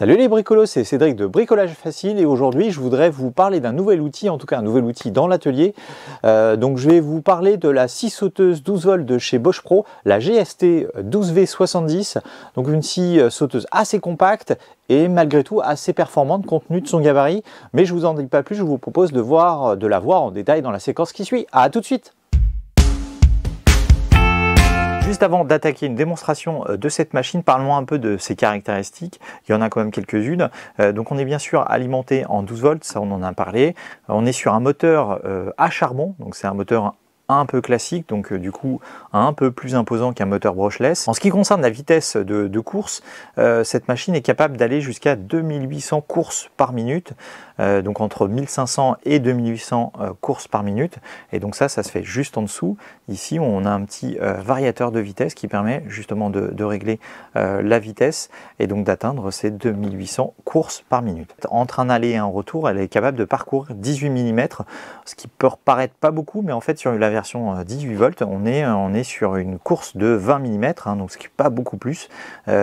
Salut les bricolos, c'est Cédric de Bricolage Facile et aujourd'hui je voudrais vous parler d'un nouvel outil, en tout cas un nouvel outil dans l'atelier. Euh, donc je vais vous parler de la scie sauteuse 12 v de chez Bosch Pro, la GST 12V70, donc une scie euh, sauteuse assez compacte et malgré tout assez performante compte tenu de son gabarit. Mais je vous en dis pas plus, je vous propose de, voir, euh, de la voir en détail dans la séquence qui suit. A tout de suite Juste avant d'attaquer une démonstration euh, de cette machine, parlons un peu de ses caractéristiques. Il y en a quand même quelques-unes. Euh, donc on est bien sûr alimenté en 12 volts, ça on en a parlé. Euh, on est sur un moteur à charbon, donc c'est un moteur un peu classique, donc du coup un peu plus imposant qu'un moteur brushless. En ce qui concerne la vitesse de, course, cette machine est capable d'aller jusqu'à 2800 courses par minute. Euh, donc entre 1500 et 2800 euh, courses par minute. Et donc ça, ça se fait juste en dessous. Ici, on a un petit euh, variateur de vitesse qui permet justement de, régler la vitesse et donc d'atteindre ces 2800 courses par minute. Entre un aller et un retour, elle est capable de parcourir 18 mm, ce qui peut paraître pas beaucoup, mais en fait sur la version 18 volts, on est, on est sur une course de 20 mm, hein, donc ce qui n'est pas beaucoup plus.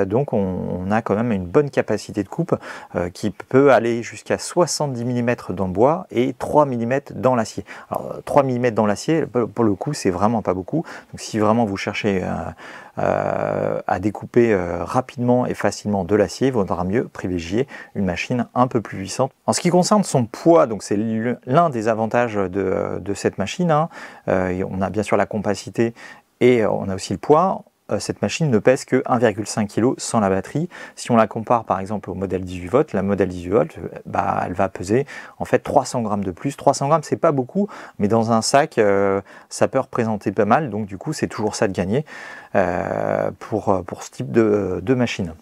donc on, a quand même une bonne capacité de coupe qui peut aller jusqu'à 60 10 mm dans le bois et 3 mm dans l'acier. Alors 3 euh, mm dans l'acier, pour le coup, c'est vraiment pas beaucoup. Donc si vraiment vous cherchez euh, euh, à découper rapidement et facilement de l'acier, il vaudra mieux privilégier une machine un peu plus puissante. En ce qui concerne son poids, donc c'est l'un des avantages de, cette machine. Hein, on a bien sûr la compacité et on a aussi le poids. Euh, cette machine ne pèse que 1,5 kg sans la batterie. Si on la compare par exemple au modèle 18 v la modèle 18 v euh, bah, elle va peser en fait 300 grammes de plus. 300 grammes, c'est pas beaucoup, mais dans un sac, euh, ça peut représenter pas mal. Donc du coup, c'est toujours ça de gagner pour, pour ce type de, de machine.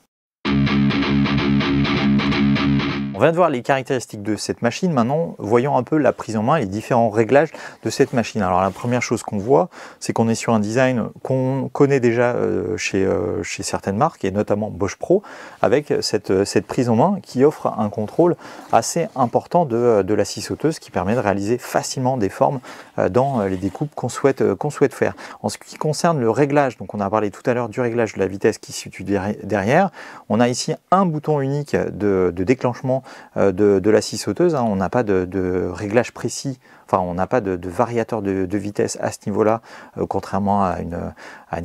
On vient de voir les caractéristiques de cette machine. Maintenant, voyons un peu la prise en main, les différents réglages de cette machine. Alors la première chose qu'on voit, c'est qu'on est sur un design qu'on connaît déjà euh, chez, euh, chez certaines marques, et notamment Bosch Pro, avec cette, euh, cette prise en main qui offre un contrôle assez important de, de la scie sauteuse qui permet de réaliser facilement des formes dans les découpes qu'on souhaite, qu'on souhaite faire. En ce qui concerne le réglage, donc on a parlé tout à l'heure du réglage de la vitesse qui se situe derrière, on a ici un bouton unique de, de déclenchement euh, de, la scie sauteuse. Hein. On n'a pas de, réglage précis Enfin, on n'a pas de, variateur de, vitesse à ce niveau-là, euh, contrairement à une,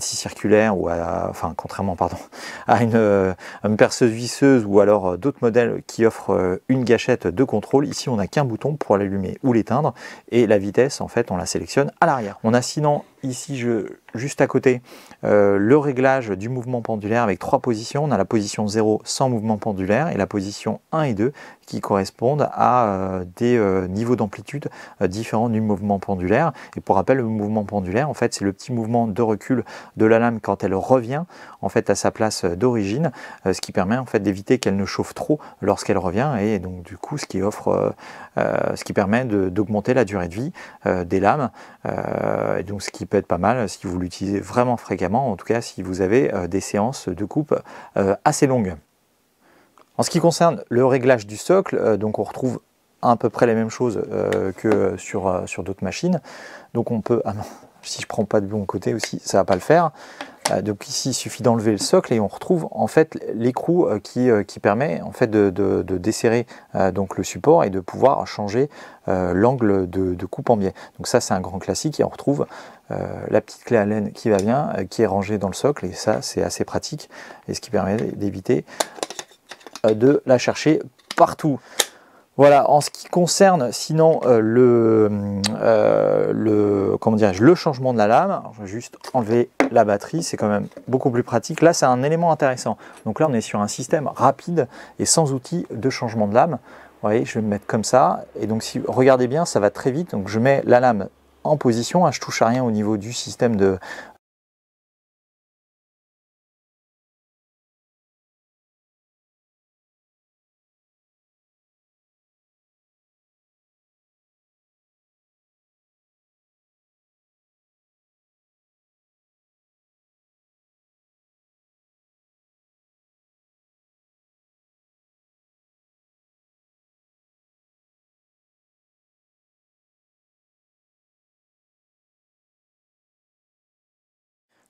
scie circulaire ou à, enfin, contrairement, pardon, à euh, une, perceuse visseuse ou alors euh, d'autres modèles qui offrent une gâchette de contrôle. Ici, on n'a qu'un bouton pour l'allumer ou l'éteindre et la vitesse, en fait, on la sélectionne à l'arrière. On a sinon ici juste à côté le réglage du mouvement pendulaire avec trois positions. On a la position 0 sans mouvement pendulaire et la position 1 et 2 qui correspondent à euh, des euh, niveaux d'amplitude euh, différents du mouvement pendulaire. Et pour rappel, le mouvement pendulaire, en fait, c'est le petit mouvement de recul de la lame quand elle revient en fait à sa place d'origine, ce qui permet en fait d'éviter qu'elle ne chauffe trop lorsqu'elle revient et donc du coup ce qui offre, ce qui permet d'augmenter la durée de vie des lames. et donc ce qui peut être pas mal si vous l'utilisez vraiment fréquemment, en tout cas si vous avez des séances de coupe assez longues. En ce qui concerne le réglage du socle, euh, donc on retrouve à peu près les mêmes choses euh, que sur, euh, sur d'autres machines. Donc on peut... Ah non, si je prends pas de bon côté aussi, ça va pas le faire. donc ici, il suffit d'enlever le socle et on retrouve en fait l'écrou qui, qui, permet en fait de, desserrer donc le support et de pouvoir changer l'angle de, coupe en biais. Donc ça, c'est un grand classique et on retrouve la petite clé Allen qui va bien, qui est rangée dans le socle et ça, c'est assez pratique et ce qui permet d'éviter euh, de la chercher partout. Voilà, en ce qui concerne sinon euh, le, euh, le, comment le changement de la lame, je vais juste enlever la batterie, c'est quand même beaucoup plus pratique. Là, c'est un élément intéressant. Donc là, on est sur un système rapide et sans outil de changement de lame. Vous voyez, je vais me mettre comme ça. Et donc, si regardez bien, ça va très vite. Donc, je mets la lame en position, hein, je touche à rien au niveau du système de,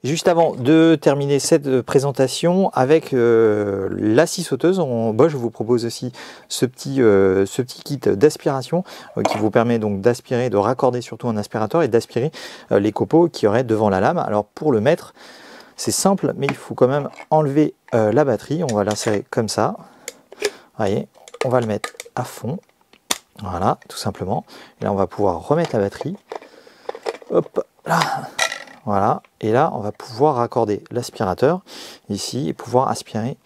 Juste avant de terminer cette euh, présentation avec euh, la scie sauteuse, bah, je vous propose aussi ce petit, euh, ce petit kit d'aspiration qui vous permet donc d'aspirer, de raccorder surtout un aspirateur et d'aspirer les copeaux qui auraient devant la lame. Alors pour le mettre, c'est simple, mais il faut quand même enlever la batterie. On va l'insérer comme ça. vous Voyez, on va le mettre à fond. Voilà, tout simplement. Et là, on va pouvoir remettre la batterie. Hop, là, voilà. Et là, on va pouvoir raccorder l'aspirateur ici et pouvoir aspirer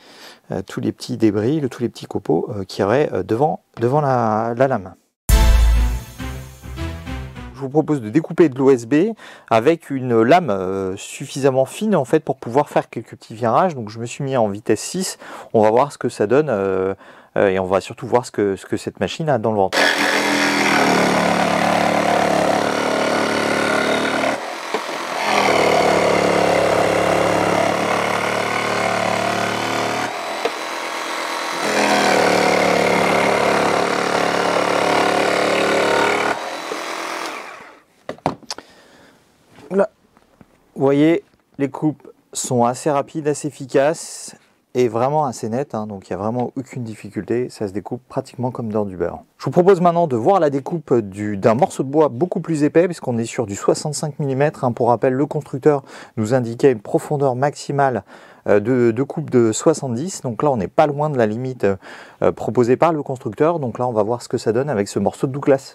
euh, tous les petits débris, tous les petits copeaux euh, qui auraient euh, devant, la, lame. Je vous propose de découper de l'OSB avec une lame suffisamment fine en fait pour pouvoir faire quelques petits virages. Donc je me suis mis en vitesse 6. On va voir ce que ça donne et on va surtout voir ce que, ce que cette machine a dans le ventre. voyez, les coupes sont assez rapides, assez efficaces et vraiment assez nettes. Hein, donc il n'y a vraiment aucune difficulté. Ça se découpe pratiquement comme dans du beurre. Je vous propose maintenant de voir la découpe d'un morceau de bois beaucoup plus épais puisqu'on est sur du 65 mm. Hein. pour rappel, le constructeur nous indiquait une profondeur maximale euh, de, coupe de 70. Donc là, on n'est pas loin de la limite euh, euh, proposée par le constructeur. Donc là, on va voir ce que ça donne avec ce morceau de Douglas.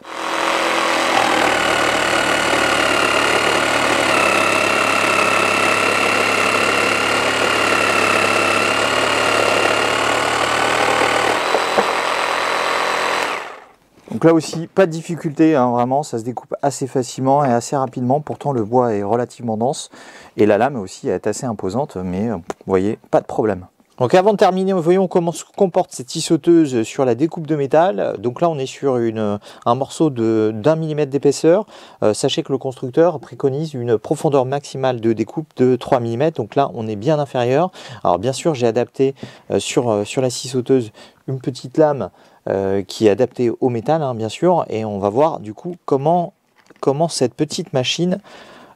Donc là aussi, pas de difficulté, hein, vraiment, ça se découpe assez facilement et assez rapidement. Pourtant, le bois est relativement dense et la lame aussi est assez imposante, mais euh, vous voyez, pas de problème. Donc avant de terminer, voyons comment se comporte cette sauteuse sur la découpe de métal. Donc là, on est sur un morceau d'un millimètre d'épaisseur. Euh, sachez que le constructeur préconise une profondeur maximale de découpe de 3 mm. Donc là, on est bien inférieur. Alors bien sûr, j'ai adapté euh, sur, la sur la une petite lame euh, qui est adapté au métal, hein, bien sûr, et on va voir du coup comment, comment cette petite machine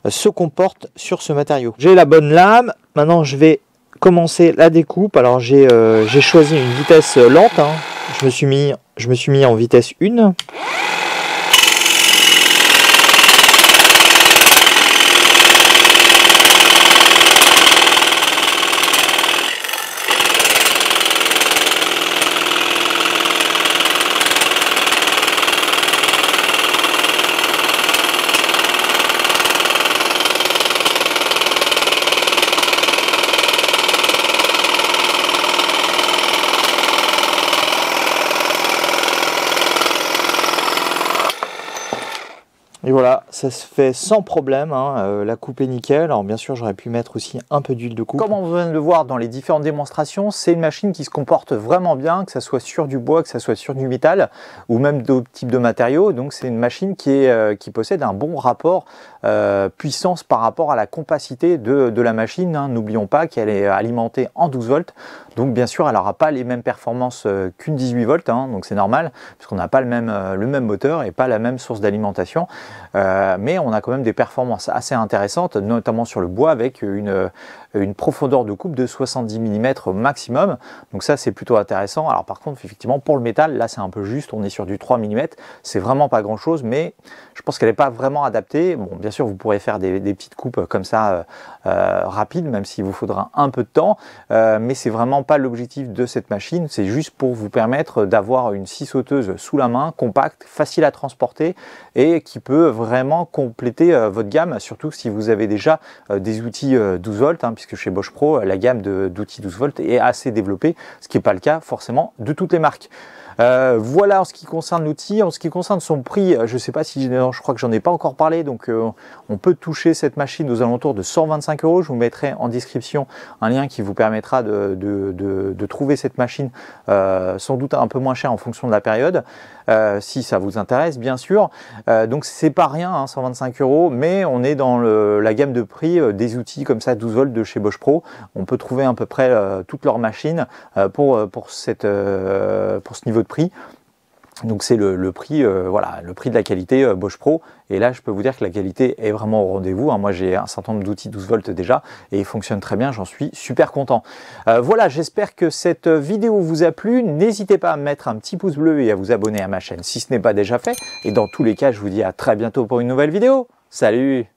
euh, se comporte sur ce matériau. J'ai la bonne lame, maintenant je vais commencer la découpe. Alors j'ai euh, choisi une vitesse lente, hein. je, me suis mis, je me suis mis en vitesse 1. Et voilà, ça se fait sans problème, hein, euh, la coupe est nickel. Alors bien sûr, j'aurais pu mettre aussi un peu d'huile de coupe. Comme on vient de le voir dans les différentes démonstrations, c'est une machine qui se comporte vraiment bien, que ce soit sur du bois, que ce soit sur du métal ou même d'autres types de matériaux. Donc c'est une machine qui, euh, possède un bon rapport euh, puissance par rapport à la compacité de, la machine. Hein. N'oublions pas qu'elle est alimentée en 12 volts. Donc bien sûr, elle n'aura pas les mêmes performances qu'une 18 volts, hein. donc c'est normal puisqu'on n'a pas le même moteur et pas la même source d'alimentation. Euh, mais on a quand même des performances assez intéressantes, notamment sur le bois avec une, euh, profondeur de coupe de 70 mm maximum. Donc ça, c'est plutôt intéressant. Alors par contre, effectivement, pour le métal, là, c'est un peu juste. On est sur du 3 mm. C'est vraiment pas grand-chose, mais je pense qu'elle n'est pas vraiment adaptée. Bon, bien sûr, vous pourrez faire des, petites coupes comme ça euh, euh, rapides, même s'il vous faudra un peu de temps. mais c'est vraiment pas l'objectif de cette machine. C'est juste pour vous permettre d'avoir une scie sauteuse sous la main, compacte, facile à transporter et qui peut vraiment compléter euh, votre gamme, surtout si vous avez déjà euh, des outils 12 euh, volts, hein, puisque chez Bosch Pro, la gamme d'outils 12 volts est assez développée, ce qui n'est pas le cas forcément de toutes les marques. Euh, voilà en ce qui concerne l'outil. En ce qui concerne son prix, euh, je ne sais pas si je crois que j'en ai pas encore parlé. Donc euh, on peut toucher cette machine aux alentours de 125 euros. Je vous mettrai en description un lien qui vous permettra de, trouver cette machine sans doute un peu moins cher en fonction de la période. si ça vous intéresse, bien sûr. donc c'est pas rien, 125 hein, euros, mais on est dans la gamme de prix des outils comme ça 12 volts de chez Bosch Pro. On peut trouver à peu près toutes leurs machines pour, pour ce niveau prix. Donc c'est le, prix, euh, voilà, le prix de la qualité euh, Bosch Pro. Et là, je peux vous dire que la qualité est vraiment au rendez-vous. Hein. Moi, j'ai un certain nombre d'outils 12 volts déjà et fonctionne très bien. J'en suis super content. Euh, voilà, j'espère que cette vidéo vous a plu. N'hésitez pas à mettre un petit pouce bleu et à vous abonner à ma chaîne si ce n'est pas déjà fait. Et dans tous les cas, je vous dis à très bientôt pour une nouvelle vidéo. Salut